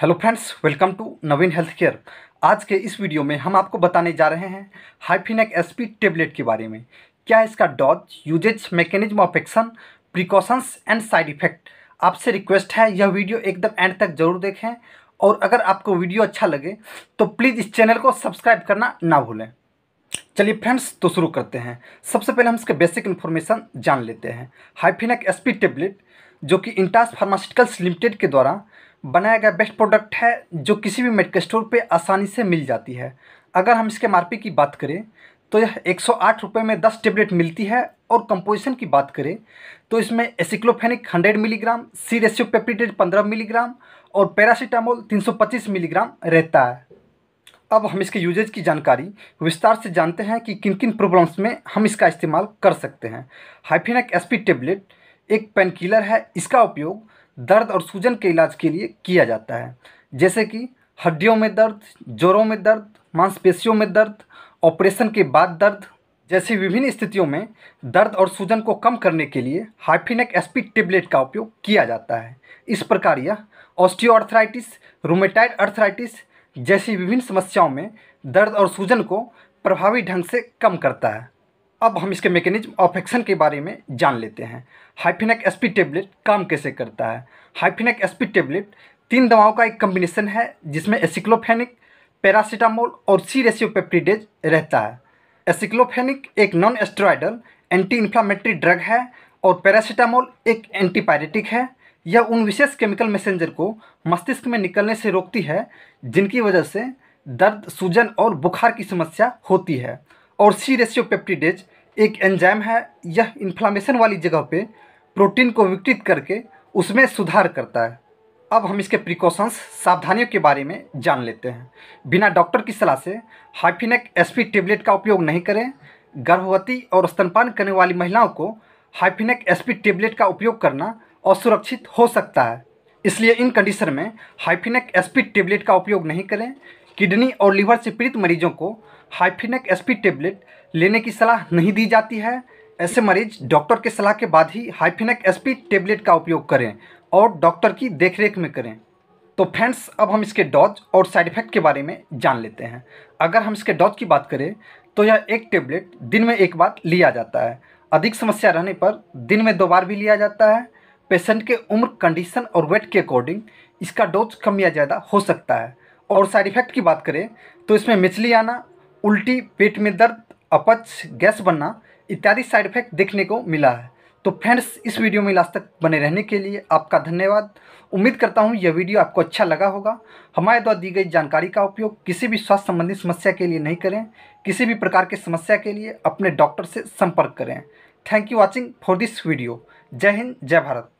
hello friends welcome to Naveen health care आज के इस वीडियो में हम आपको बताने जा रहे हैं हाइफिनेक एसपी टेबलेट के बारे में क्या इसका dose uses mechanism of action precautions and side effect आपसे रिक्वेस्ट है यह वीडियो एकदम एंड तक जरूर देखें और अगर आपको वीडियो अच्छा लगे तो प्लीज़ इस चैनल को सब्सक्राइब करना ना भूलें चलिए फ्रेंड्स तो शुरू करते हैं सबसे पहले हम इसके बेसिक इन्फॉर्मेशन जान लेते हैं हाइफिनेक एसपी टेबलेट जो कि इंटास फार्मास्यूटिकल्स लिमिटेड के द्वारा बनाया गया बेस्ट प्रोडक्ट है जो किसी भी मेडिकल स्टोर पे आसानी से मिल जाती है अगर हम इसके एम की बात करें तो यह एक सौ में दस टेबलेट मिलती है और कंपोजिशन की बात करें तो इसमें एसिक्लोफेनिक 100 मिलीग्राम सी रेशियो पेप्टीडेड 15 मिलीग्राम और पैरासीटामोल 325 मिलीग्राम रहता है अब हम इसके यूजेज की जानकारी विस्तार से जानते हैं कि किन किन प्रॉब्लम्स में हम इसका इस्तेमाल कर सकते हैं हाइफिनक एसपी टेबलेट एक पेनकिलर है इसका उपयोग दर्द और सूजन के इलाज के लिए किया जाता है जैसे कि हड्डियों में दर्द जोरों में दर्द मांसपेशियों में दर्द ऑपरेशन के बाद दर्द जैसी विभिन्न स्थितियों में दर्द और सूजन को कम करने के लिए हाइफिनेक एसपी टेबलेट का उपयोग किया जाता है इस प्रकार यह ऑस्टियोआर्थराइटिस रोमेटाइड अर्थराइटिस जैसी विभिन्न समस्याओं में दर्द और सूजन को प्रभावी ढंग से कम करता है अब हम इसके मैकेनिज्म ऑफ एक्शन के बारे में जान लेते हैं हाइफिनक एसपी टेबलेट काम कैसे करता है हाइफिनक एसपी टेबलेट तीन दवाओं का एक कम्बिनेशन है जिसमें एसिक्लोफेनिक पैरासीटामोल और सी रेसियोपेप्टिडेज रहता है एसिक्लोफेनिक एक non steroidal anti inflammatory drug है और पैरासीटामोल एक एंटीपायरेटिक है यह उन विशेष केमिकल मैसेंजर को मस्तिष्क में निकलने से रोकती है जिनकी वजह से दर्द सूजन और बुखार की समस्या होती है और सी रेशियो एक एंजाइम है यह इन्फ्लामेशन वाली जगह पे प्रोटीन को विकृत करके उसमें सुधार करता है अब हम इसके प्रिकॉशंस सावधानियों के बारे में जान लेते हैं बिना डॉक्टर की सलाह से हाइफिनेक एसपी टेबलेट का उपयोग नहीं करें गर्भवती और स्तनपान करने वाली महिलाओं को हाइफिनेक एसपी टेबलेट का उपयोग करना असुरक्षित हो सकता है इसलिए इन कंडीशन में हाइफिनेक एसपी टेबलेट का उपयोग नहीं करें किडनी और लीवर से पीड़ित मरीजों को हाइफिनक एसपी टेबलेट लेने की सलाह नहीं दी जाती है ऐसे मरीज डॉक्टर के सलाह के बाद ही हाइफिनक एसपी टेबलेट का उपयोग करें और डॉक्टर की देखरेख में करें तो फ्रेंड्स अब हम इसके डॉज और साइड इफेक्ट के बारे में जान लेते हैं अगर हम इसके डॉज की बात करें तो यह एक टेबलेट दिन में एक बार लिया जाता है अधिक समस्या रहने पर दिन में दो बार भी लिया जाता है पेशेंट के उम्र कंडीशन और वेट के अकॉर्डिंग इसका डोज कम या ज़्यादा हो सकता है और साइड इफ़ेक्ट की बात करें तो इसमें मिचली आना उल्टी पेट में दर्द अपच गैस बनना इत्यादि साइड इफ़ेक्ट देखने को मिला है तो फ्रेंड्स इस वीडियो में लास्ट तक बने रहने के लिए आपका धन्यवाद उम्मीद करता हूँ यह वीडियो आपको अच्छा लगा होगा हमारे द्वारा दी गई जानकारी का उपयोग किसी भी स्वास्थ्य संबंधी समस्या के लिए नहीं करें किसी भी प्रकार की समस्या के लिए अपने डॉक्टर से संपर्क करें thank you watching for this video जय हिंद जय भारत